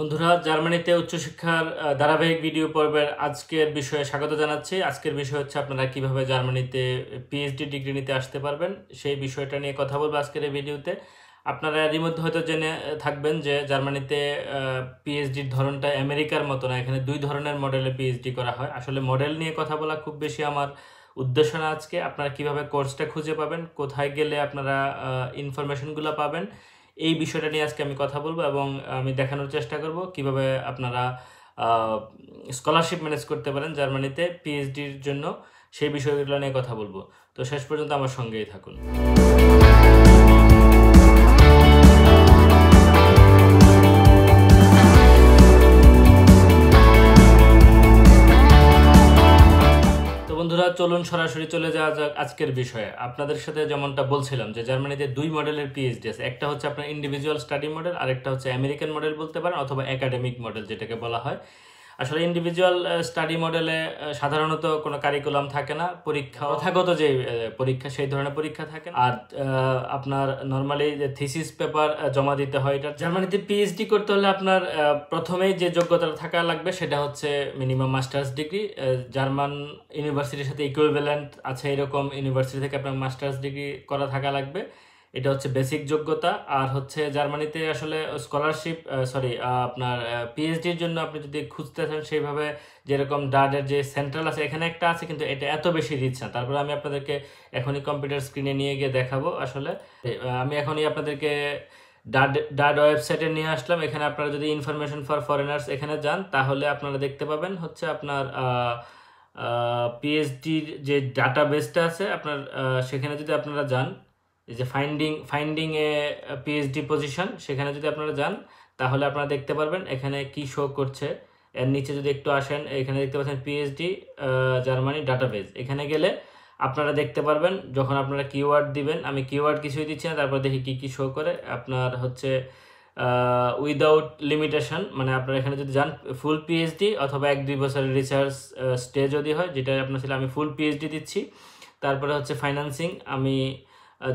বন্ধুরা জার্মানিতে উচ্চশিক্ষার ধারাবাহিক ভিডিও পর্বের আজকের বিষয়ে স্বাগত জানাচ্ছি আজকের বিষয় হচ্ছে আপনারা কিভাবে জার্মানিতে পিএইচডি ডিগ্রি নিতে আসতে পারবেন সেই বিষয়টা নিয়ে কথা বলবো আজকের এই ভিডিওতে আপনারা এরই মধ্যে হয়তো জেনে থাকবেন যে জার্মানিতে পিএইচডির ধরনটা আমেরিকার মতো না এখানে দুই ধরনের মডেলে পিএইচডি করা হয় আসলে মডেল নিয়ে কথা বলা খুব বেশি আমার উদ্দেশ্য না আজকে আপনারা কিভাবে কোর্সটা খুঁজে পাবেন কোথায় গেলে আপনারা ইনফরমেশনগুলো পাবেন এই বিষয়টা নিয়ে আজকে আমি কথা বলবো এবং আমি দেখানোর চেষ্টা করব কিভাবে আপনারা স্কলারশিপ ম্যানেজ করতে পারেন জার্মানিতে পিএইচডির জন্য সেই বিষয়গুলো নিয়ে কথা বলবো তো শেষ পর্যন্ত আমার সঙ্গেই থাকুন চলুন সরাসরি চলে যাওয়া যাক আজকের বিষয়ে আপনাদের সাথে যেমনটা বলছিলাম যে জার্মানিতে দুই মডেলের পিএইচডি আছে একটা হচ্ছে আপনার ইন্ডিভিজুয়াল স্টাডি মডেল আর একটা হচ্ছে আমেরিকান মডেল বলতে পারেন অথবা একাডেমিক মডেল যেটাকে বলা হয় আসলে ইন্ডিভিজুয়াল স্টাডি মডেলে সাধারণত কোনো কারিকুলাম থাকে না পরীক্ষা তথাগত যে পরীক্ষা সেই ধরনের পরীক্ষা থাকে আর আপনার নর্মালি যে থিসিস পেপার জমা দিতে হয় এটা জার্মানিতে পিএইচডি করতে হলে আপনার প্রথমেই যে যোগ্যতা থাকা লাগবে সেটা হচ্ছে মিনিমাম মাস্টার্স ডিগ্রি জার্মান ইউনিভার্সিটির সাথে ইকুইভ্যালেন্ট আছে এরকম ইউনিভার্সিটি থেকে আপনার মাস্টার্স ডিগ্রি করা থাকা লাগবে এটা হচ্ছে বেসিক যোগ্যতা আর হচ্ছে জার্মানিতে আসলে স্কলারশিপ সরি আপনার পিএইচডির জন্য আপনি যদি খুঁজতে চান সেইভাবে যেরকম ডাডের যে সেন্ট্রাল আছে এখানে একটা আছে কিন্তু এটা এত বেশি দিচ্ছে না তারপরে আমি আপনাদেরকে এখনই কম্পিউটার স্ক্রিনে নিয়ে গিয়ে দেখাবো আসলে আমি এখনই আপনাদেরকে ডাড ডাড ওয়েবসাইটে নিয়ে আসলাম এখানে আপনারা যদি ইনফরমেশন ফর ফরেনার্স এখানে যান তাহলে আপনারা দেখতে পাবেন হচ্ছে আপনার পিএইচডির যে ডাটা বেসটা আছে আপনার সেখানে যদি আপনারা যান এই যে finding finding a PhD position সেখানে যদি আপনারা যান তাহলে আপনারা দেখতে পারবেন এখানে কি শো করছে এর নিচে যদি একটু আসেন এখানে দেখতে পাচ্ছেন পিএইচডি জার্মানি ডাটাবেজ এখানে গেলে আপনারা দেখতে পারবেন যখন আপনারা কিওয়ার্ড দিবেন আমি কিওয়ার্ড কিছুই দিচ্ছি না তারপর দেখি কি কি শো করে আপনার হচ্ছে উইদাউট লিমিটেশন মানে আপনারা এখানে যদি যান ফুল পিএইচডি অথবা এক দুই বছরের রিসার্চ স্টে যদি হয় যেটা আপনার ছিল আমি ফুল পিএইচডি দিচ্ছি তারপরে হচ্ছে ফাইন্যান্সিং আমি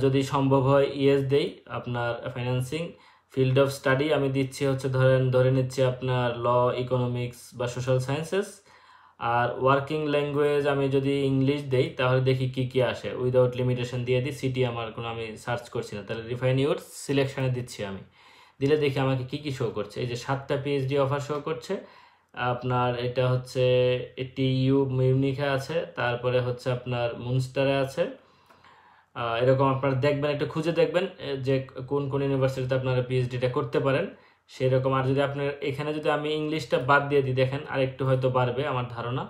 যদি সম্ভব হয় ইএস দেই আপনার ফাইন্যান্সিং ফিল্ড অফ স্টাডি আমি দিচ্ছি হচ্ছে ধরেন ধরে নিচ্ছি আপনার ল ইকোনমিক্স বা সোশ্যাল সায়েন্সেস আর ওয়ার্কিং ল্যাঙ্গুয়েজ আমি যদি ইংলিশ দেই তাহলে দেখি কি কি আসে উইদাউট লিমিটেশন দিয়ে দিই সিটি আমার কোনো আমি সার্চ করছি না তাহলে রিফাইন ইউর সিলেকশানে দিচ্ছি আমি দিলে দেখি আমাকে কি কি শো করছে এই যে সাতটা পিএইচডি অফার শো করছে আপনার এটা হচ্ছে এটি ইউ মিউনিকে আছে তারপরে হচ্ছে আপনার মুনস্টারে আছে এরকম আপনারা দেখবেন একটু খুঁজে দেখবেন যে কোন কোন ইউনিভার্সিটিতে আপনারা পিএইচডিটা করতে পারেন সেরকম আর যদি আপনার এখানে যদি আমি ইংলিশটা বাদ দিয়ে দিই দেখেন আর একটু হয়তো বাড়বে আমার ধারণা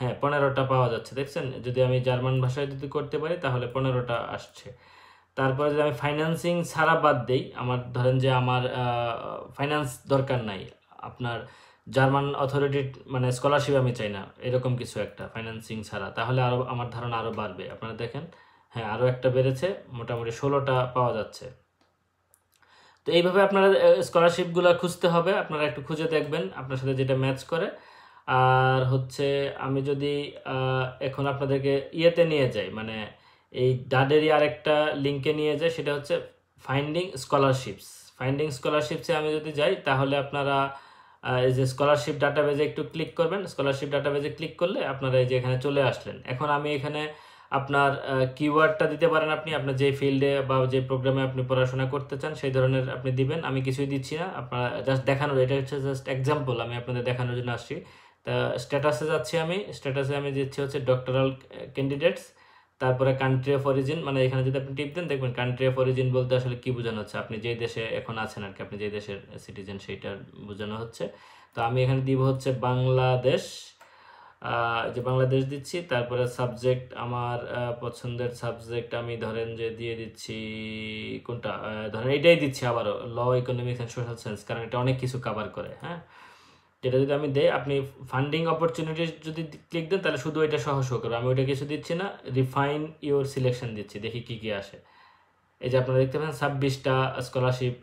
হ্যাঁ পনেরোটা পাওয়া যাচ্ছে দেখছেন যদি আমি জার্মান ভাষায় যদি করতে পারি তাহলে পনেরোটা আসছে তারপরে যদি আমি ফাইন্যান্সিং ছাড়া বাদ দেই আমার ধরেন যে আমার ফাইন্যান্স দরকার নাই আপনার জার্মান অথরিটির মানে স্কলারশিপ আমি চাই না এরকম কিছু একটা ফাইন্যান্সিং ছাড়া তাহলে আরও আমার ধারণা আরও বাড়বে আপনারা দেখেন হ্যাঁ আরও একটা বেড়েছে মোটামুটি ষোলোটা পাওয়া যাচ্ছে তো এইভাবে আপনারা স্কলারশিপগুলো খুঁজতে হবে আপনারা একটু খুঁজে দেখবেন আপনার সাথে যেটা ম্যাচ করে আর হচ্ছে আমি যদি এখন আপনাদেরকে ইয়েতে নিয়ে যাই মানে এই ডাডেরই আরেকটা লিঙ্কে নিয়ে যাই সেটা হচ্ছে ফাইন্ডিং স্কলারশিপস ফাইন্ডিং স্কলারশিপসে আমি যদি যাই তাহলে আপনারা এই যে স্কলারশিপ ডাটাবেজে একটু ক্লিক করবেন স্কলারশিপ ডাটাবেজে ক্লিক করলে আপনারা এই যে এখানে চলে আসলেন এখন আমি এখানে আপনার কিওয়ার্ডটা দিতে পারেন আপনি আপনার যে ফিল্ডে বা যে প্রোগ্রামে আপনি পড়াশোনা করতে চান সেই ধরনের আপনি দিবেন আমি কিছুই দিচ্ছি না আপনারা জাস্ট দেখানোর এটা হচ্ছে জাস্ট এক্সাম্পল আমি আপনাদের দেখানোর জন্য আসছি তা স্ট্যাটাসে যাচ্ছি আমি স্ট্যাটাসে আমি দিচ্ছি হচ্ছে ডক্টরাল ক্যান্ডিডেটস তারপরে কান্ট্রি অফ অরিজিন মানে এখানে যদি আপনি টিপ দেন দেখবেন কান্ট্রি অফ অরিজিন বলতে আসলে কী বোঝানো হচ্ছে আপনি যেই দেশে এখন আছেন আর কি আপনি যেই দেশের সিটিজেন সেইটার বোঝানো হচ্ছে তো আমি এখানে দিব হচ্ছে বাংলাদেশ যে বাংলাদেশ দিচ্ছি তারপরে সাবজেক্ট আমার পছন্দের সাবজেক্ট আমি ধরেন যে দিয়ে দিচ্ছি কোনটা ধরেন এটাই দিচ্ছি আবারও law economics and social science কারণ এটা অনেক কিছু কাভার করে হ্যাঁ যেটা যদি আমি দেই আপনি ফান্ডিং অপরচুনিটি যদি ক্লিক দেন তাহলে শুধু এটা সহ শো করবো আমি ওইটা কিছু দিচ্ছি না রিফাইন ইওর সিলেকশন দিচ্ছি দেখি কি কি আসে এই যে আপনারা দেখতে পাচ্ছেন ছাব্বিশটা স্কলারশিপ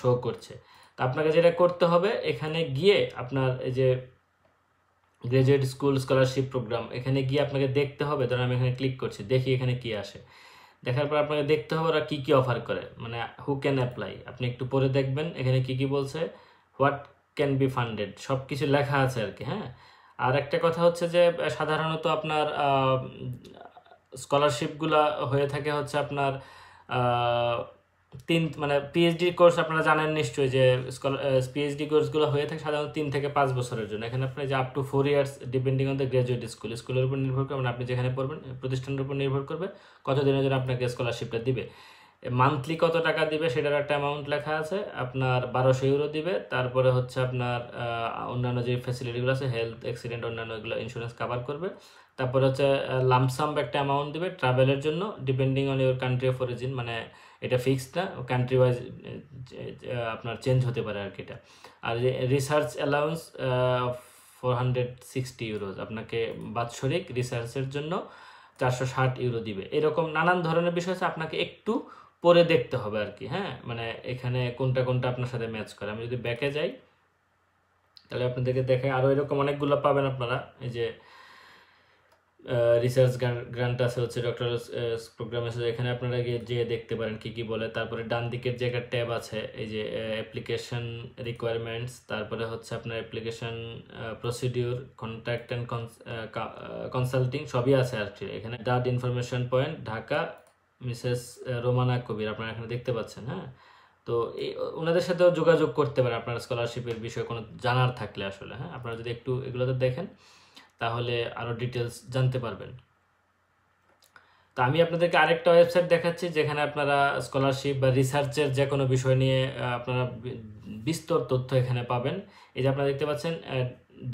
শো করছে তো আপনাকে যেটা করতে হবে এখানে গিয়ে আপনার এই যে গ্রাজুয়েট স্কুল স্কলারশিপ প্রোগ্রাম এখানে গিয়ে আপনাকে দেখতে হবে ধরেন আমি এখানে ক্লিক করছি দেখি এখানে কি আসে দেখার পর আপনাকে দেখতে হবে ওরা কী কী অফার করে মানে হু ক্যান অ্যাপ্লাই আপনি একটু পরে দেখবেন এখানে কি কি বলছে হোয়াট ক্যান বি ফান্ডেড সব কিছু লেখা আছে আর কি হ্যাঁ আর একটা কথা হচ্ছে যে সাধারণত আপনার স্কলারশিপগুলা হয়ে থাকে হচ্ছে আপনার তিন মানে পিএইচডি কোর্স আপনারা জানেন নিশ্চয়ই যে পিএইচডি কোর্সগুলো হয়ে থাকে সাধারণত তিন থেকে পাঁচ বছরের জন্য এখানে আপনি যে up to four years depending on the graduate school স্কুলের উপর নির্ভর করবেন মানে আপনি যেখানে পড়বেন প্রতিষ্ঠানের উপর নির্ভর করবে কতদিনের জন্য আপনাকে স্কলারশিপটা দিবে মান্থলি কত টাকা দিবে সেটার একটা অ্যামাউন্ট লেখা আছে আপনার বারোশো ইউরো দিবে তারপরে হচ্ছে আপনার অন্যান্য যে ফ্যাসিলিটিগুলো আছে হেলথ অ্যাক্সিডেন্ট অন্যান্য এগুলো ইন্স্যুরেন্স কাভার করবে তারপরে হচ্ছে লামসাম একটা অ্যামাউন্ট দিবে ট্রাভেলের জন্য depending on your country of origin মানে এটা ফিক্সড না কান্ট্রি ওয়াইজ আপনার চেঞ্জ হতে পারে আর কি এটা আর research allowance four hundred sixty euros আপনাকে বাৎসরিক রিসার্চের জন্য চারশো ষাট ইউরো দিবে এরকম নানান ধরনের বিষয় আছে আপনাকে একটু পরে দেখতে হবে আর কি হ্যাঁ মানে এখানে কোনটা কোনটা আপনার সাথে ম্যাচ করে আমি যদি ব্যাকে যাই তাহলে আপনাদেরকে দেখে আরও এরকম অনেকগুলো পাবেন আপনারা এই যে রিসার্চ গ্রান্ট আছে হচ্ছে ডক্টর প্রোগ্রাম আছে এখানে আপনারা গিয়ে যেয়ে দেখতে পারেন কি কি বলে তারপরে ডান দিকের যে একটা ট্যাব আছে এই যে অ্যাপ্লিকেশন রিকোয়ারমেন্টস তারপরে হচ্ছে আপনার application procedure contact and consulting সবই আছে আর কি এখানে DAAD information point Dhaka Mrs Romana Kabir আপনারা এখানে দেখতে পাচ্ছেন হ্যাঁ তো এই ওনাদের সাথেও যোগাযোগ করতে পারেন আপনার স্কলারশিপের বিষয়ে কোনো জানার থাকলে আসলে হ্যাঁ আপনারা যদি একটু এগুলোতে দেখেন তাহলে আরও ডিটেলস জানতে পারবেন তো আমি আপনাদেরকে আরেকটা ওয়েবসাইট দেখাচ্ছি যেখানে আপনারা স্কলারশিপ বা রিসার্চের যে কোনো বিষয় নিয়ে আপনারা বিস্তর তথ্য এখানে পাবেন এই যে আপনারা দেখতে পাচ্ছেন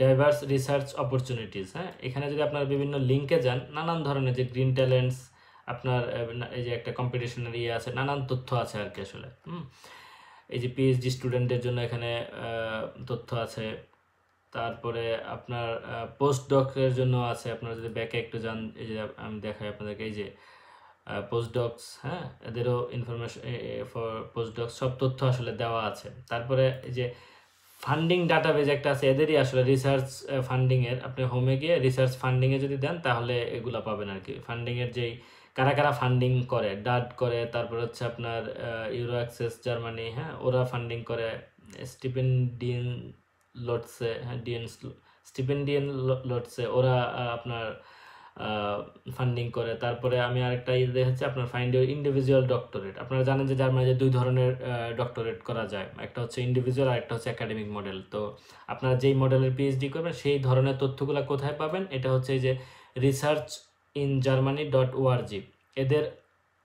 ডাইভার্স রিসার্চ অপরচুনিটিস হ্যাঁ এখানে যদি আপনারা বিভিন্ন লিঙ্কে যান নানান ধরনের যে গ্রিন ট্যালেন্টস আপনার এই যে একটা কম্পিটিশনের ইয়ে আছে নানান তথ্য আছে আর কি আসলে হুম এই যে পিএইচডি স্টুডেন্টদের জন্য এখানে তথ্য আছে তারপরে আপনার পোস্ট ডকের জন্য আছে আপনারা যদি ব্যাকে একটু যান এই যে আমি দেখাই আপনাদেরকে এই যে পোস্ট ডক্স হ্যাঁ এদেরও ইনফরমেশন ফর পোস্ট ডক্স সব তথ্য আসলে দেওয়া আছে তারপরে এই যে ফান্ডিং ডাটাবেজ একটা আছে এদেরই আসলে রিসার্চ ফান্ডিংয়ের আপনি হোমে গিয়ে রিসার্চ ফান্ডিংয়ে যদি দেন তাহলে এগুলো পাবেন আর কি ফান্ডিংয়ের যেই কারা কারা ফান্ডিং করে ডাট করে তারপর হচ্ছে আপনার ইউরো অ্যাক্সেস জার্মানি হ্যাঁ ওরা ফান্ডিং করে ডিন লটসে হ্যাঁ, ডিএন স্টিফেন ডিএন লটসে ওরা আপনার ফান্ডিং করে তারপরে আমি আরেকটা ইয়ে দেখাচ্ছি আপনার ফাইন্ড ইন্ডিভিজুয়াল ডক্টরেট আপনারা জানেন যে জার্মানিতে দুই ধরনের ডক্টরেট করা যায় একটা হচ্ছে ইন্ডিভিজুয়াল আর একটা হচ্ছে একাডেমিক মডেল তো আপনারা যেই মডেলের পিএইচডি করবেন সেই ধরনের তথ্যগুলো কোথায় পাবেন এটা হচ্ছে যে research in Germany dot O R G এদের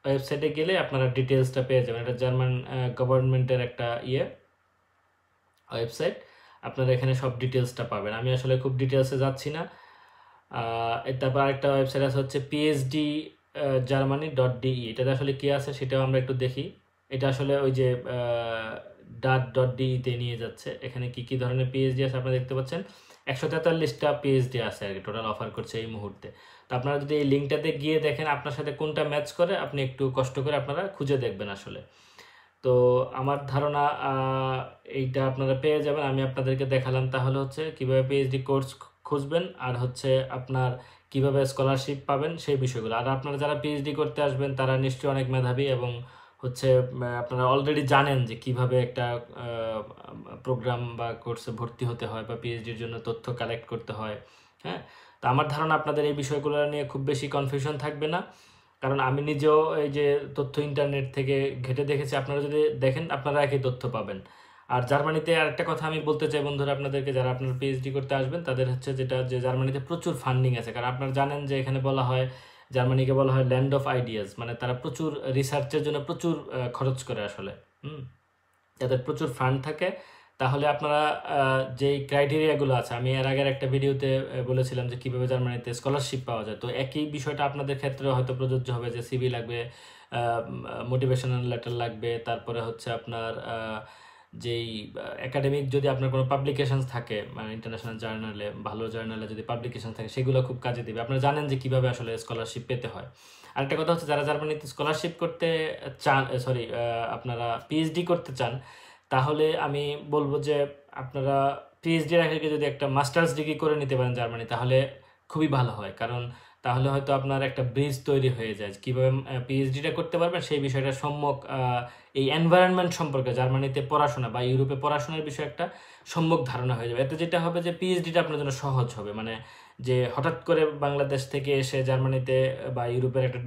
ওয়েবসাইটে গেলে আপনারা ডিটেলসটা পেয়ে যাবেন এটা জার্মান গভর্নমেন্টের একটা ইয়ে ওয়েবসাইট আপনারা এখানে সব ডিটেলসটা পাবেন আমি আসলে খুব ডিটেলসে যাচ্ছি না তারপর আরেকটা ওয়েবসাইট আছে হচ্ছে পিএইচডি জার্মানি ডট ডিই এটাতে আসলে কী আছে সেটাও আমরা একটু দেখি এটা আসলে ওই যে ডাট ডট ডিইতে নিয়ে যাচ্ছে এখানে কি কি ধরনের পিএইচডি আছে আপনারা দেখতে পাচ্ছেন একশো তেতাল্লিশটা পিএইচডি আছে আর কি টোটাল অফার করছে এই মুহূর্তে তো আপনারা যদি এই লিঙ্কটাতে গিয়ে দেখেন আপনার সাথে কোনটা ম্যাচ করে আপনি একটু কষ্ট করে আপনারা খুঁজে দেখবেন আসলে তো আমার ধারণা এইটা আপনারা পেয়ে যাবেন আমি আপনাদেরকে দেখালাম তাহলে হচ্ছে কিভাবে পিএইচডি কোর্স খুঁজবেন আর হচ্ছে আপনার কিভাবে স্কলারশিপ পাবেন সেই বিষয়গুলো আর আপনারা যারা পিএইচডি করতে আসবেন তারা নিশ্চয়ই অনেক মেধাবী এবং হচ্ছে আপনারা অলরেডি জানেন যে কিভাবে একটা প্রোগ্রাম বা কোর্সে ভর্তি হতে হয় বা পিএইচডির জন্য তথ্য কালেক্ট করতে হয় হ্যাঁ তো আমার ধারণা আপনাদের এই বিষয়গুলো নিয়ে খুব বেশি কনফিউশন থাকবে না কারণ আমি নিজেও এই যে তথ্য ইন্টারনেট থেকে ঘেটে দেখেছি আপনারা যদি দেখেন আপনারা একই তথ্য পাবেন আর জার্মানিতে আরেকটা কথা আমি বলতে চাই বন্ধুরা আপনাদেরকে যারা আপনার পিএইচডি করতে আসবেন তাদের হচ্ছে যেটা যে জার্মানিতে প্রচুর ফান্ডিং আছে কারণ আপনারা জানেন যে এখানে বলা হয় জার্মানিকে বলা হয় ল্যান্ড অফ আইডিয়াস মানে তারা প্রচুর রিসার্চের জন্য প্রচুর খরচ করে আসলে হুম তাদের প্রচুর ফান্ড থাকে তাহলে আপনারা যেই ক্রাইটেরিয়াগুলো আছে আমি এর আগের একটা ভিডিওতে বলেছিলাম যে কীভাবে জার্মানিতে স্কলারশিপ পাওয়া যায় তো একই বিষয়টা আপনাদের ক্ষেত্রে হয়তো প্রযোজ্য হবে যে সিবি লাগবে মোটিভেশনাল লেটার লাগবে তারপরে হচ্ছে আপনার যেই একাডেমিক যদি আপনার কোনো পাবলিকেশানস থাকে মানে ইন্টারন্যাশনাল জার্নালে ভালো জার্নালে যদি পাবলিকেশান থাকে সেগুলো খুব কাজে দেবে আপনারা জানেন যে কীভাবে আসলে স্কলারশিপ পেতে হয় আরেকটা কথা হচ্ছে যারা জার্মানিতে স্কলারশিপ করতে চান সরি আপনারা পিএইচডি করতে চান তাহলে আমি বলবো যে আপনারা পিএইচডি আগে যদি একটা মাস্টার্স ডিগ্রি করে নিতে পারেন জার্মানি তাহলে খুবই ভালো হয় কারণ তাহলে হয়তো আপনার একটা ব্রিজ তৈরি হয়ে যায় কীভাবে পিএইচডিটা করতে পারবেন সেই বিষয়টা সম্যক এই এনভায়রনমেন্ট সম্পর্কে জার্মানিতে পড়াশোনা বা ইউরোপে পড়াশোনার বিষয়ে একটা সম্যক ধারণা হয়ে যাবে এতে যেটা হবে যে পিএইচডিটা আপনার জন্য সহজ হবে মানে যে হঠাৎ করে বাংলাদেশ থেকে এসে জার্মানিতে বা ইউরোপের একটা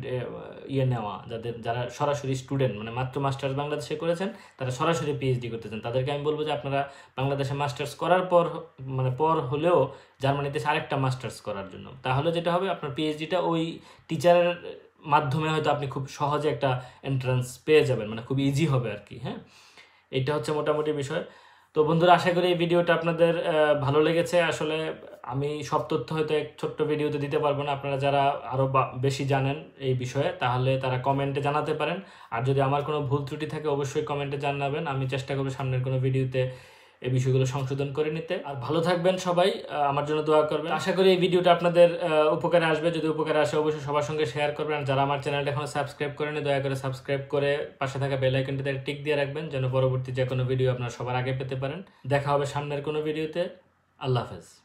ইয়ে নেওয়া যাদের যারা সরাসরি স্টুডেন্ট মানে মাত্র মাস্টার্স বাংলাদেশে করেছেন তারা সরাসরি পিএইচডি করতে চান তাদেরকে আমি বলবো যে আপনারা বাংলাদেশে মাস্টার্স করার পর মানে পর হলেও জার্মানিতে আরেকটা মাস্টার্স করার জন্য তাহলে যেটা হবে আপনার পিএইচডিটা ওই টিচারের মাধ্যমে হয়তো আপনি খুব সহজে একটা এন্ট্রান্স পেয়ে যাবেন মানে খুব ইজি হবে আর কি হ্যাঁ এটা হচ্ছে মোটামুটি বিষয় তো বন্ধুরা আশা করি এই ভিডিওটা আপনাদের ভালো লেগেছে আসলে আমি সব তথ্য হয়তো এক ছোট্ট ভিডিওতে দিতে পারবো না আপনারা যারা আরও বেশি জানেন এই বিষয়ে তাহলে তারা কমেন্টে জানাতে পারেন আর যদি আমার কোনো ভুল ত্রুটি থাকে অবশ্যই কমেন্টে জানাবেন আমি চেষ্টা করবো সামনের কোনো ভিডিওতে এই বিষয়গুলো সংশোধন করে নিতে আর ভালো থাকবেন সবাই আমার জন্য দোয়া করবেন আশা করি এই ভিডিওটা আপনাদের উপকারে আসবে যদি উপকারে আসে অবশ্যই সবার সঙ্গে শেয়ার করবেন আর যারা আমার চ্যানেলটা এখনো সাবস্ক্রাইব করেনি দয়া করে সাবস্ক্রাইব করে পাশে থাকা বেল আইকনটিতে টিক দিয়ে রাখবেন যেন পরবর্তী যে কোনো ভিডিও আপনারা সবার আগে পেতে পারেন দেখা হবে সামনের কোনো ভিডিওতে আল্লাহ হাফেজ